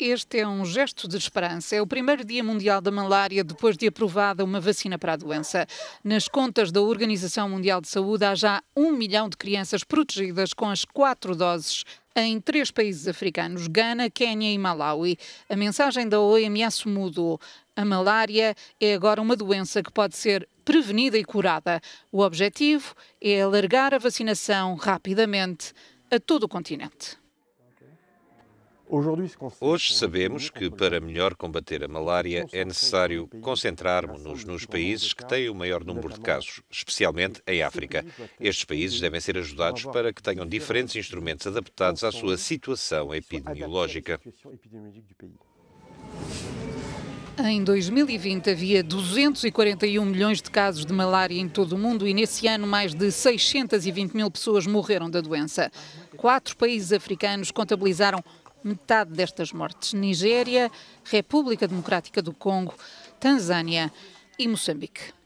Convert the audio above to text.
Este é um gesto de esperança. É o primeiro Dia Mundial da Malária depois de aprovada uma vacina para a doença. Nas contas da Organização Mundial de Saúde, há já um milhão de crianças protegidas com as quatro doses em três países africanos: Gana, Quênia e Malawi. A mensagem da OMS mudou. A malária é agora uma doença que pode ser prevenida e curada. O objetivo é alargar a vacinação rapidamente a todo o continente. Hoje sabemos que para melhor combater a malária é necessário concentrarmos-nos nos países que têm o maior número de casos, especialmente em África. Estes países devem ser ajudados para que tenham diferentes instrumentos adaptados à sua situação epidemiológica. Em 2020 havia 241 milhões de casos de malária em todo o mundo e nesse ano mais de 620 mil pessoas morreram da doença. Quatro países africanos contabilizaram metade destas mortes: Nigéria, República Democrática do Congo, Tanzânia e Moçambique.